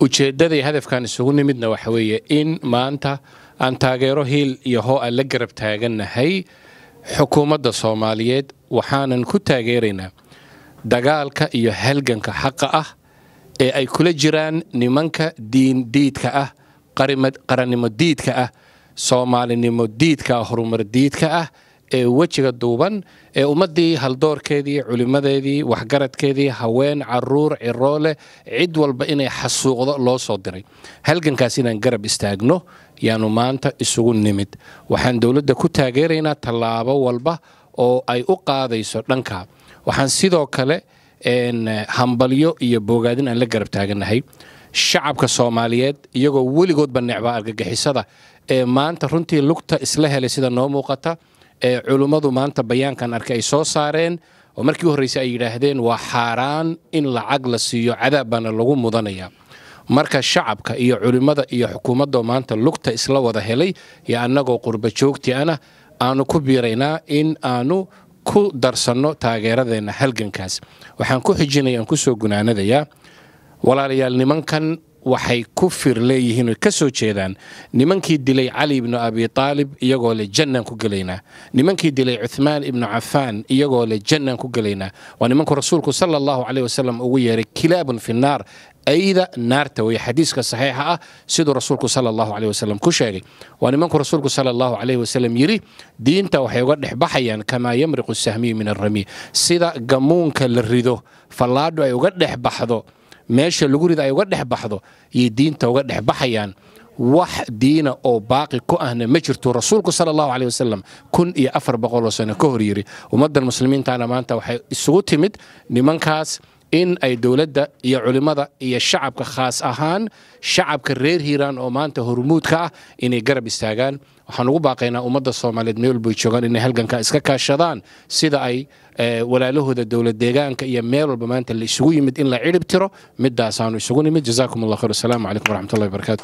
ujeeddadii hadafkan isugu nimidna waxa weeye in maanta aan taageero hiil iyo hoo-a la garab taagannahay xukuumadda soomaaliyeed waxaanan ku taageeraynaa dagaalka iyo halganka xaqa ah ee ay kula jiraan nimanka diindiidka ah qarannimo diidka ah soomaalinimo diidka ah horumar diidka ah ee wejiga duuban ee ummaddii haldoorkeedii culimmadeedii waxgaradkeedii haween caruur cirooleh cid walba inay xasuuqdo loo soo diray halgankaas inaan garab istaagno yaanu maanta isugu nimid waxaan dowladda ku taageeraynaa tallaabo walba oo ay u qaadayso dhanka waxaan sidoo kale hambalyo iyo boogaadin aan la garab taaganahay shacabka soomaaliyeed iyagoo weligoodba necbaa argagixisada ee maanta runtii lugta isla helay sida noo muuqata ee culummadu maanta bayaankan arkay ay soo saareen oo markii u ay yidhaahdeen waa xaaraan in lacag la siiyo cadaab baana lagu mudanaya marka shacabka iyo culimmada iyo xukuumaddo maanta lugta isla wada helay iyo annagoo qurba joogti ana aanu ku biiraynaa in aanu ku darsanno taageeradeenna halgankaas waxaan ku xijinayaan aan ku soo gunaanadayaa walaalayaal nimankan waxay ku fir leeyihiin oy ka soo jeedaan nimankii dilay cali ibnu abi aalib iyagoo leh jannaan ku gelaynaa nimankii dilay cuhmaan ibnu cafaan iyagoo leh jannaan ku gelaynaa waa nimanku rasuulku sala allahu caleyh wasalam ugu yeeray kilaabun fi naar ayda naarta wey xadiiska saxiixa ah siduu rasuulku sala allahu caleyh wasalam ku sheegay waa nimanku rasuulku sala allahu caleyh wasalam yidhi diinta waxay uga dhex baxayaan kamaa yamriqu sahmiyu min arami sida gamuunka la rido fallaadhu ay uga dhex baxdo meesha lagu rida ay uga dhex baxdo iyo diinta uga dhex baxayaan wax diina oo baaqi ku ahna ma jirto rasuulku sala allahu caleyh wasalam kun iyo afar boqoloo sano ka hor yidhi ummaddan muslimiintaana maanta waxay isugu timid nimankaas in ay dowladda iyo culimmada iyo shacabka khaas ahaan shacabka reer hiiraan oo maanta hormuudka ah inay garab istaagaan waxaan ugu baaqaynaa ummadda soomaaliyeed meel bay joogaan inay halganka iska kaashadaan sida ay walaalahooda dowlad deegaanka iyo meel walba maanta la isugu yimid in la cirib tiro midaasaanu isugu nimid jazaakum allah khayr asalaamu calaykum waraxmatullahi wabarakatu